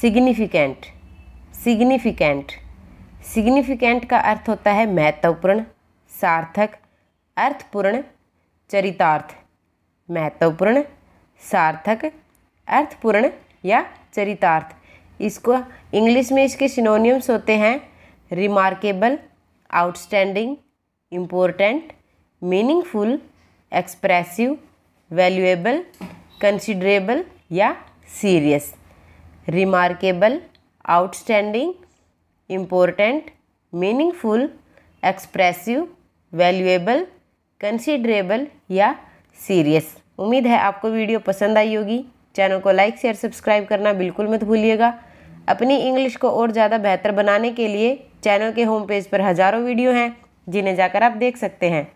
significant significant significant का अर्थ होता है महत्वपूर्ण सार्थक अर्थपूर्ण चरितार्थ महत्वपूर्ण सार्थक अर्थपूर्ण या चरितार्थ इसको इंग्लिश में इसके सिनोनियम्स होते हैं remarkable outstanding important meaningful expressive valuable considerable या serious remarkable outstanding important meaningful expressive valuable considerable या सीरियस उम्मीद है आपको वीडियो पसंद आई होगी चैनल को लाइक शेयर सब्सक्राइब करना बिल्कुल मत भूलिएगा अपनी इंग्लिश को और ज़्यादा बेहतर बनाने के लिए चैनल के होम पेज पर हज़ारों वीडियो हैं जिन्हें जाकर आप देख सकते हैं